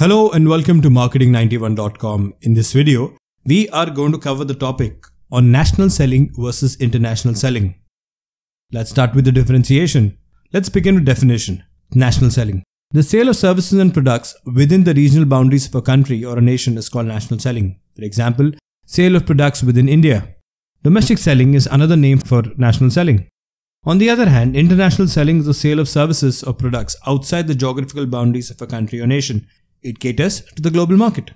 Hello and welcome to marketing91.com. In this video, we are going to cover the topic on national selling versus international selling. Let's start with the differentiation. Let's begin with definition. National selling. The sale of services and products within the regional boundaries of a country or a nation is called national selling. For example, sale of products within India. Domestic selling is another name for national selling. On the other hand, international selling is the sale of services or products outside the geographical boundaries of a country or nation. It caters to the global market.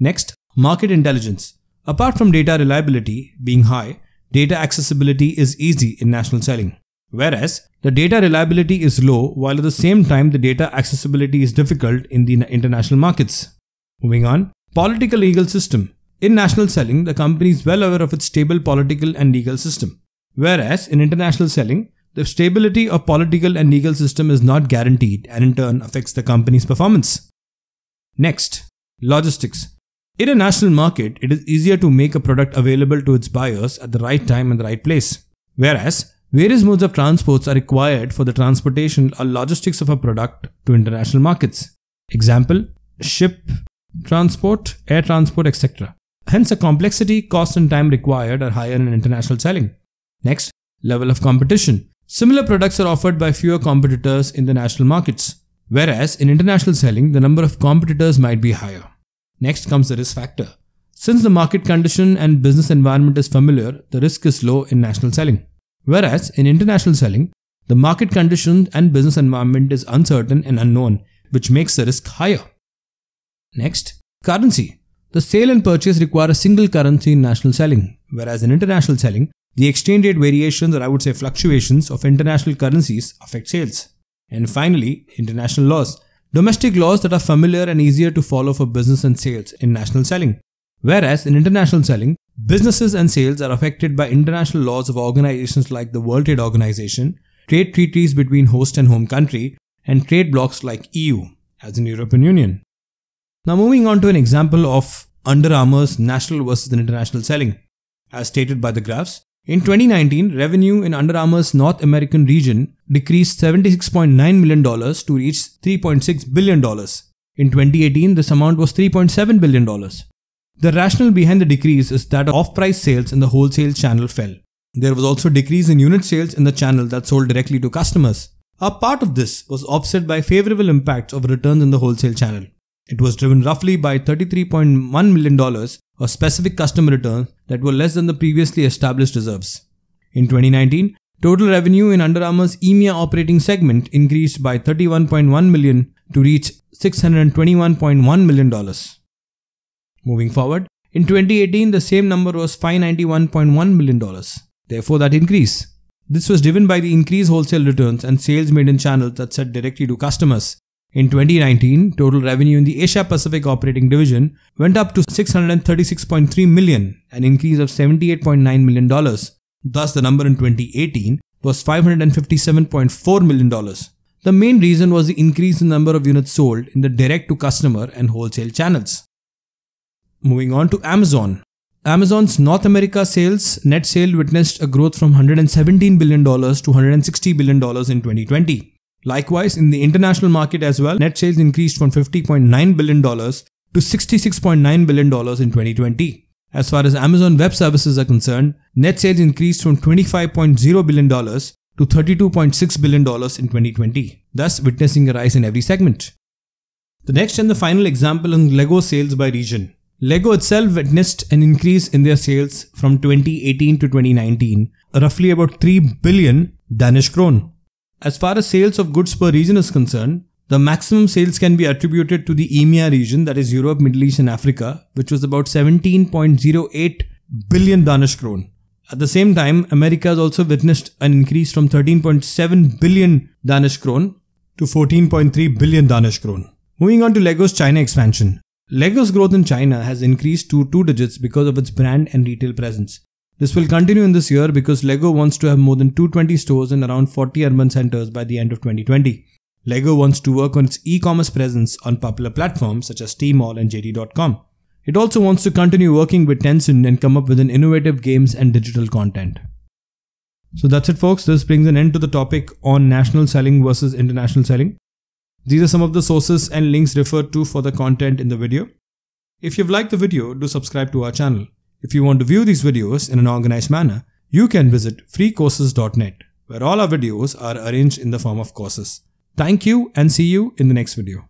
Next, market intelligence. Apart from data reliability being high, data accessibility is easy in national selling. Whereas, the data reliability is low while at the same time the data accessibility is difficult in the international markets. Moving on, political legal system. In national selling, the company is well aware of its stable political and legal system. Whereas, in international selling, the stability of political and legal system is not guaranteed and in turn affects the company's performance. Next, logistics. In a national market, it is easier to make a product available to its buyers at the right time and the right place. Whereas, various modes of transports are required for the transportation or logistics of a product to international markets. Example, ship, transport, air transport, etc. Hence, the complexity, cost, and time required are higher in international selling. Next, level of competition. Similar products are offered by fewer competitors in the national markets. Whereas in international selling, the number of competitors might be higher. Next comes the risk factor. Since the market condition and business environment is familiar, the risk is low in national selling. Whereas in international selling, the market condition and business environment is uncertain and unknown, which makes the risk higher. Next, currency. The sale and purchase require a single currency in national selling, whereas in international selling, the exchange rate variations or I would say fluctuations of international currencies affect sales. And finally, international laws. Domestic laws that are familiar and easier to follow for business and sales in national selling. Whereas in international selling, businesses and sales are affected by international laws of organizations like the World Trade Organization, trade treaties between host and home country, and trade blocs like EU, as in European Union. Now moving on to an example of Under Armour's national versus international selling. As stated by the graphs, in 2019, revenue in Under Armour's North American region decreased $76.9 million to reach $3.6 billion. In 2018, this amount was $3.7 billion. The rationale behind the decrease is that off-price sales in the wholesale channel fell. There was also a decrease in unit sales in the channel that sold directly to customers. A part of this was offset by favorable impacts of returns in the wholesale channel. It was driven roughly by $33.1 million of specific customer returns that were less than the previously established reserves. In 2019, Total revenue in Under Armour's EMEA operating segment increased by 31.1 million to reach $621.1 million. Moving forward, in 2018 the same number was $591.1 million. Therefore that increase. This was driven by the increased wholesale returns and sales made in channels that sell directly to customers. In 2019, total revenue in the Asia Pacific operating division went up to 636.3 million, an increase of 78.9 million dollars Thus, the number in 2018 was $557.4 million. The main reason was the increase in the number of units sold in the direct to customer and wholesale channels. Moving on to Amazon. Amazon's North America sales net sale witnessed a growth from $117 billion to $160 billion in 2020. Likewise, in the international market as well, net sales increased from $50.9 billion to $66.9 billion in 2020. As far as Amazon Web Services are concerned, net sales increased from $25.0 billion to $32.6 billion in 2020, thus witnessing a rise in every segment. The next and the final example on LEGO sales by region. LEGO itself witnessed an increase in their sales from 2018 to 2019, roughly about 3 billion Danish krone. As far as sales of goods per region is concerned, the maximum sales can be attributed to the EMEA region, that is Europe, Middle East, and Africa, which was about 17.08 billion Danish krone. At the same time, America has also witnessed an increase from 13.7 billion Danish krone to 14.3 billion Danish krone. Moving on to Lego's China expansion. Lego's growth in China has increased to two digits because of its brand and retail presence. This will continue in this year because Lego wants to have more than 220 stores in around 40 urban centers by the end of 2020. LEGO wants to work on its e-commerce presence on popular platforms such as Tmall and JD.com. It also wants to continue working with Tencent and come up with an innovative games and digital content. So that's it folks, this brings an end to the topic on national selling versus international selling. These are some of the sources and links referred to for the content in the video. If you've liked the video, do subscribe to our channel. If you want to view these videos in an organized manner, you can visit freecourses.net, where all our videos are arranged in the form of courses. Thank you and see you in the next video.